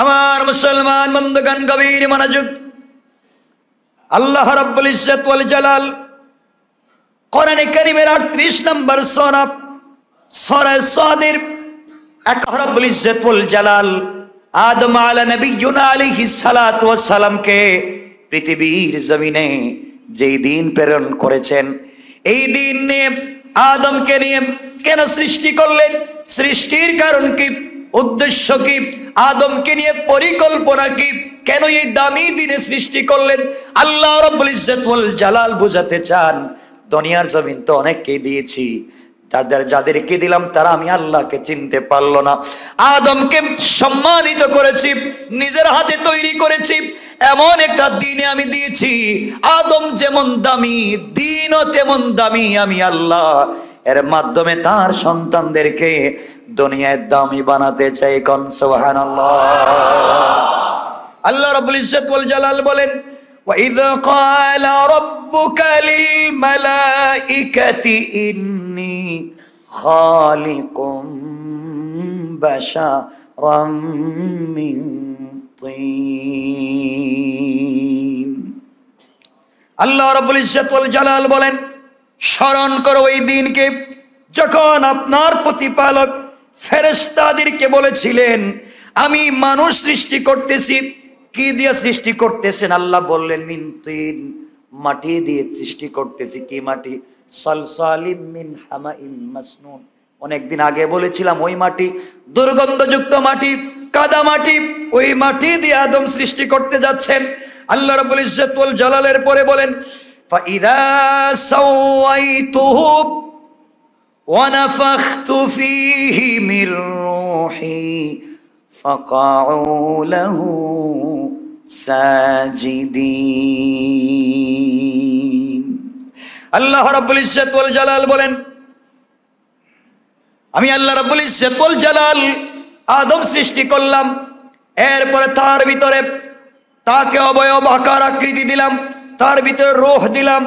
আমার মুসলমান বন্ধুগান গভীর মনোযোগ আল্লাহ রব্বুল ইসত জালাল কোরআনে করিমের আটত্রিশ নম্বর সরাব সরে সদের এক রব্বুল জালাল আদম আল নবী আলিহি সালামকে পৃথিবীর জমিনে যেই দিন প্রেরণ করেছেন এই দিন নিয়ে আদমকে নিয়ে কেন সৃষ্টি করলেন সৃষ্টির কারণ কি উদ্দেশ্য কি আদমকে নিয়ে পরিকল্পনা কি কেন এই দামি দিনে সৃষ্টি করলেন আল্লাহ রব্বুল ইজ্জত ওয়াল জালাল বোঝাতে চান দুনিয়ার জমিন তো অনেককেই দিয়েছি তাদের যাদেরকে দিলাম তারা আমি আল্লাহকে চিনতে পারল না আদমকে সম্মানিত করেছি নিজের হাতে তৈরি করেছি এমন একটা দিনে আমি দিয়েছি আদম যেমন দামি দিনও তেমন দামি আমি আল্লাহ এর মাধ্যমে তার সন্তানদেরকে দুনিয়ায় দামি বানাতে চাই কনসোহান আল্লাহ আল্লাহ রবুল ইসত জালাল বলেন وإذ قال ربك للملائكة إني خالق بشرا من طين আল্লাহ রব্বুল ইজ্জতুল জালাল বলেন স্মরণ করো ওই দিনকে যখন আপনার প্রতিপালক ফেরেশতাদেরকে বলেছিলেন আমি মানুষ সৃষ্টি করতেছি কি দিয়ে সৃষ্টি করতেছেন আল্লাহ বললেন মিন্তিন মাটি দিয়ে সৃষ্টি করতেছি কি মাটি সলসালিম মিন হামা মাসনুন অনেকদিন আগে বলেছিলাম ওই মাটি দুর্গন্ধযুক্ত মাটি কাদা মাটি ওই মাটি দিয়ে আদম সৃষ্টি করতে যাচ্ছেন আল্লাহ রাবুল ইজ্জতুল জালালের পরে বলেন فإذا سويته ونفخت فيه من روحي فقعوا له সাজিদিন আল্লাহ রাব্বুল ইজ্জত ওয়াল জালাল বলেন আমি আল্লাহ রাব্বুল ইজ্জত ওয়াল জালাল আদম সৃষ্টি করলাম এরপরে তার ভিতরে তাকে অবয়ব আকার আকৃতি দিলাম তার ভিতরে রোহ দিলাম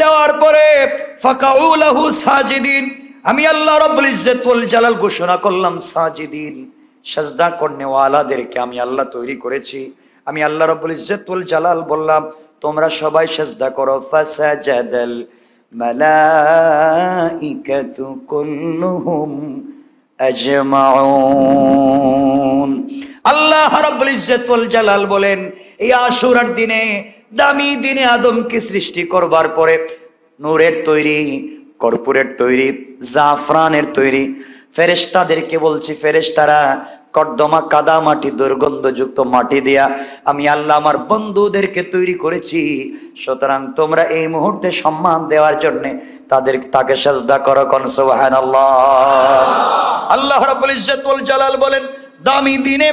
দেওয়ার পরে ফাকাউলাহু সাজিদিন আমি আল্লাহ রাব্বুল ইজ্জত ওয়াল জালাল ঘোষণা করলাম সাজিদিন সাজদা কর্নেওয়ালাদেরকে আমি আল্লাহ তৈরি করেছি আমি আল্লাহ রব্বুল ইজ্জতুল জালাল বললাম তোমরা সবাই সাজদা করো ফাসাজাদাল মালাইকাতু কুল্লুহুম আজমাউন আল্লাহ রাব্বুল ইজ্জতুল জালাল বলেন এই আশুরার দিনে দামি দিনে আদমকে সৃষ্টি করবার পরে নূরের তৈরি কর্পূরের তৈরি জাফরানের তৈরি ফেরেস্তাদেরকে বলছি ফেরেস্তারা কর্দমা কাদা মাটি দুর্গন্ধযুক্ত মাটি দেয়া আমি আল্লাহ আমার বন্ধুদেরকে তৈরি করেছি সুতরাং তোমরা এই মুহূর্তে সম্মান দেওয়ার জন্য তাদের তাকে সাজদা করো কনসোহান আল্লাহ আল্লাহ রাবুল ইজ্জতুল জালাল বলেন দামি দিনে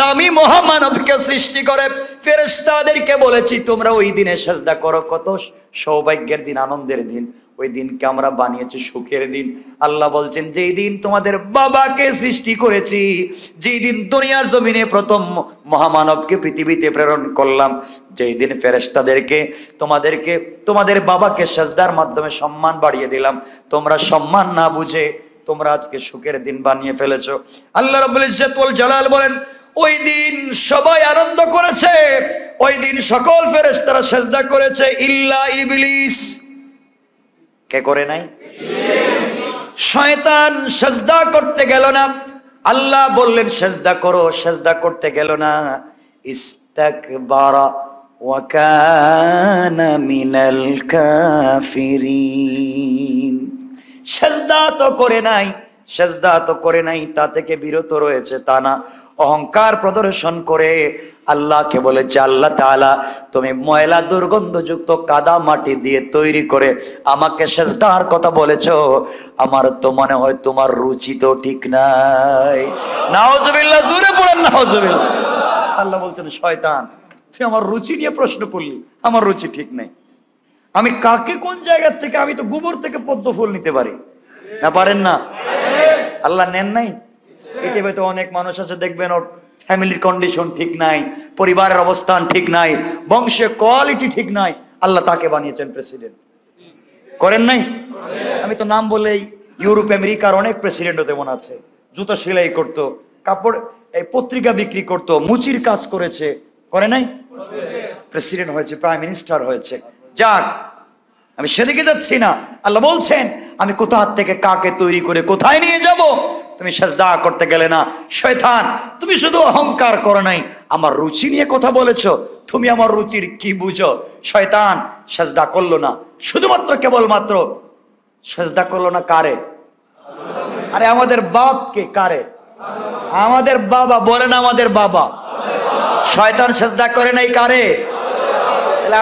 দামি মহামানবকে সৃষ্টি করে ফেরেস্তাদেরকে বলেছি তোমরা ওই দিনে সেজদা করো কত সৌভাগ্যের দিন আনন্দের দিন ওই দিনকে আমরা বানিয়েছি সুখের দিন আল্লাহ বলছেন যেই দিন তোমাদের বাবাকে সৃষ্টি করেছি যেই দিন দুনিয়ার জমিনে প্রথম মহামানবকে পৃথিবীতে প্রেরণ করলাম যেই দিন ফেরেস্তাদেরকে তোমাদেরকে তোমাদের বাবাকে সেজদার মাধ্যমে সম্মান বাড়িয়ে দিলাম তোমরা সম্মান না বুঝে তোমরা আজকে সুখের দিন বানিয়ে ফেলেছ আল্লাহ রবুল ইজ্জতুল জালাল বলেন ওই দিন সবাই আনন্দ করেছে ওই দিন সকল ফেরেস তারা সেজদা করেছে ইল্লা ইবলিস কে করে নাই শয়তান সেজদা করতে গেল না আল্লাহ বললেন সেজদা করো সেজদা করতে গেল না ইস্তাক বারা ওয়াকানা মিনাল কাফিরিন সেজদা তো করে নাই সেজদা তো করে নাই তা থেকে বিরত রয়েছে তা না অহংকার প্রদর্শন করে আল্লাহকে বলেছে আল্লাহ তালা তুমি ময়লা দুর্গন্ধযুক্ত কাদা মাটি দিয়ে তৈরি করে আমাকে সেজদার কথা বলেছ আমার তো মনে হয় তোমার রুচি তো ঠিক নাই নাওজবিল্লা জুড়ে পড়েন নাওজবিল্লা আল্লাহ বলছেন শয়তান তুই আমার রুচি নিয়ে প্রশ্ন করলি আমার রুচি ঠিক নাই আমি কাকে কোন জায়গার থেকে আমি তো গোবর থেকে পদ্ম ফুল নিতে পারি না পারেন না আল্লাহ নেন নাই পৃথিবীতে অনেক মানুষ আছে দেখবেন ওর ফ্যামিলির কন্ডিশন ঠিক নাই পরিবারের অবস্থান ঠিক নাই বংশের কোয়ালিটি ঠিক নাই আল্লাহ তাকে বানিয়েছেন প্রেসিডেন্ট করেন নাই আমি তো নাম বলেই ইউরোপ আমেরিকার অনেক প্রেসিডেন্টও তেমন আছে জুতো সেলাই করত কাপড় এই পত্রিকা বিক্রি করত মুচির কাজ করেছে করে নাই প্রেসিডেন্ট হয়েছে প্রাইম মিনিস্টার হয়েছে যাক আমি সেদিকে যাচ্ছি না আল্লাহ বলছেন আমি কোথা থেকে কাকে তৈরি করে কোথায় নিয়ে যাব তুমি সাজদা করতে গেলে না শয়তান তুমি শুধু অহংকার করো নাই আমার রুচি নিয়ে কথা বলেছ তুমি আমার রুচির কি বুঝো শয়তান সাজদা করলো না শুধুমাত্র কেবলমাত্র সাজদা করলো না কারে আরে আমাদের বাপকে কারে আমাদের বাবা বলেন আমাদের বাবা শয়তান সাজদা করে নাই কারে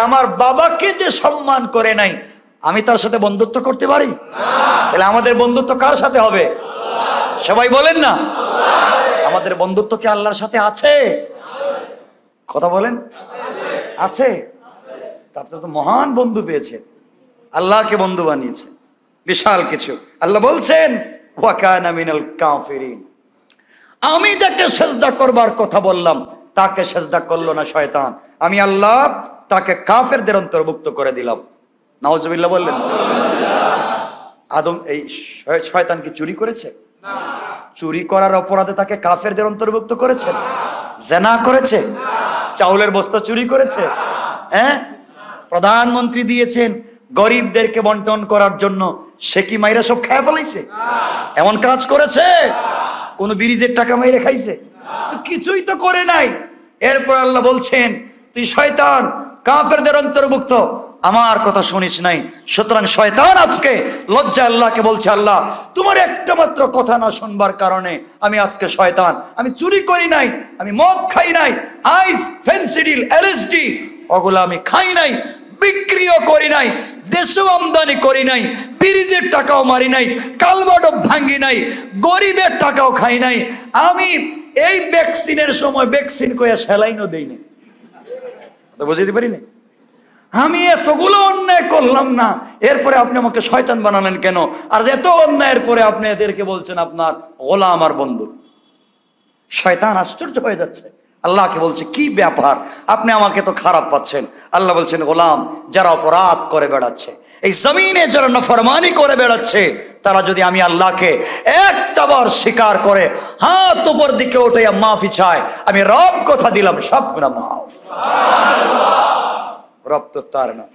আমার বাবাকে যে সম্মান করে নাই আমি তার সাথে বন্ধুত্ব করতে পারি তাহলে আমাদের বন্ধুত্ব কার সাথে হবে সবাই বলেন না আমাদের বন্ধুত্ব কি আল্লাহর সাথে আছে কথা বলেন আছে তারপরে তো মহান বন্ধু পেয়েছে আল্লাহকে বন্ধু বানিয়েছে বিশাল কিছু আল্লাহ বলছেন আমি যাকে সেজদা করবার কথা বললাম তাকে সেজদা করলো না শয়তান আমি আল্লাহ তাকে কাফেরদের অন্তর্ভুক্ত করে দিলাম নাওজবিল্লা বললেন আদম এই শয়তান কি চুরি করেছে চুরি করার অপরাধে তাকে কাফেরদের অন্তর্ভুক্ত করেছে জেনা করেছে চাউলের বস্তা চুরি করেছে হ্যাঁ প্রধানমন্ত্রী দিয়েছেন গরিবদেরকে বন্টন করার জন্য সে কি মাইরা সব খেয়ে ফেলাইছে এমন কাজ করেছে কোন ব্রিজের টাকা মাইরে খাইছে তো কিছুই তো করে নাই এরপর আল্লাহ বলছেন তুই শয়তান কাফেরদের অন্তর্ভুক্ত আমার কথা শুনিস নাই সুতরাং শয়তান আজকে লজ্জা আল্লাহকে বলছে আল্লাহ তোমার একটা মাত্র কথা না শুনবার কারণে আমি আজকে শয়তান আমি চুরি করি নাই আমি মদ খাই নাই আইস ফেন্সিডিল এলএসডি ওগুলো আমি খাই নাই বিক্রিও করি নাই দেশও আমদানি করি নাই ব্রিজের টাকাও মারি নাই কালবাডো ভাঙ্গি নাই গরিবের টাকাও খাই নাই আমি এই ভ্যাকসিনের সময় ভ্যাকসিন কয়ে সেলাইনও দেই নাই বুঝে দিতে পারি না আমি এতগুলো অন্যায় করলাম না এরপরে আপনি আমাকে শয়তান বানালেন কেন আর এত অন্যায়ের পরে আপনি এদেরকে বলছেন আপনার ওলা আমার বন্ধু শয়তান আশ্চর্য হয়ে যাচ্ছে আল্লাহকে বলছে কি ব্যাপার আপনি আমাকে তো খারাপ পাচ্ছেন আল্লাহ বলছেন গোলাম যারা অপরাধ করে বেড়াচ্ছে এই জমিনে যারা নফরমানি করে বেড়াচ্ছে তারা যদি আমি আল্লাহকে একটা বার স্বীকার করে হাত উপর দিকে ওঠে মাফি চায় আমি রব কথা দিলাম সব গুণা মাফ রক্ত তার না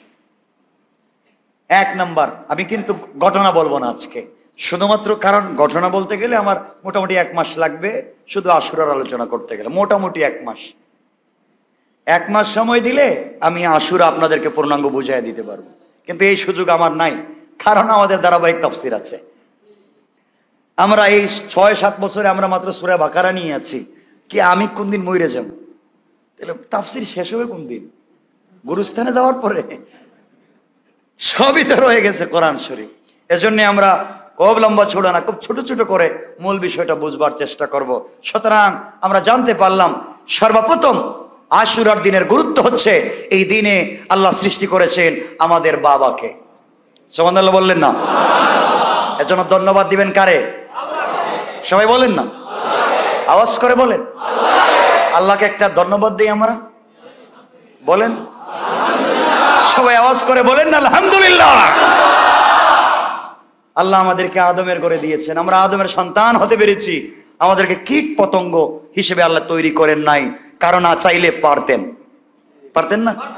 এক নাম্বার আমি কিন্তু ঘটনা বলবো না আজকে শুধুমাত্র কারণ ঘটনা বলতে গেলে আমার মোটামুটি এক মাস লাগবে শুধু আসুরার আলোচনা করতে গেলে মোটামুটি এক মাস এক মাস সময় দিলে আমি আসুর আপনাদেরকে পূর্ণাঙ্গ বুঝাই দিতে পারব কিন্তু এই সুযোগ আমার নাই কারণ আমাদের ধারাবাহিক তফসির আছে আমরা এই ছয় সাত বছরে আমরা মাত্র সুরা বাকারা নিয়ে আছি কি আমি কোনদিন ময়ূরে যাব তাহলে তাফসির শেষ হবে কোন দিন গুরুস্থানে যাওয়ার পরে সবই তো রয়ে গেছে কোরআন শরীফ এজন্য আমরা লম্বা ছোট না খুব ছোট ছোট করে মূল বিষয়টা বুঝবার চেষ্টা করব। সুতরাং আমরা জানতে পারলাম সর্বপ্রথম আশুরার দিনের গুরুত্ব হচ্ছে এই দিনে আল্লাহ সৃষ্টি করেছেন আমাদের বাবাকে সোমান্দাল্লাহ বললেন না এজন্য ধন্যবাদ দিবেন কারে সবাই বলেন না আওয়াজ করে বলেন আল্লাহকে একটা ধন্যবাদ দিই আমরা বলেন সবাই আওয়াজ করে বলেন না আলহামদুলিল্লাহ আল্লাহ আমাদেরকে আদমের করে দিয়েছেন আমরা আদমের সন্তান হতে পেরেছি আমাদেরকে কীট পতঙ্গ হিসেবে আল্লাহ তৈরি করেন নাই কারণ না চাইলে পারতেন পারতেন না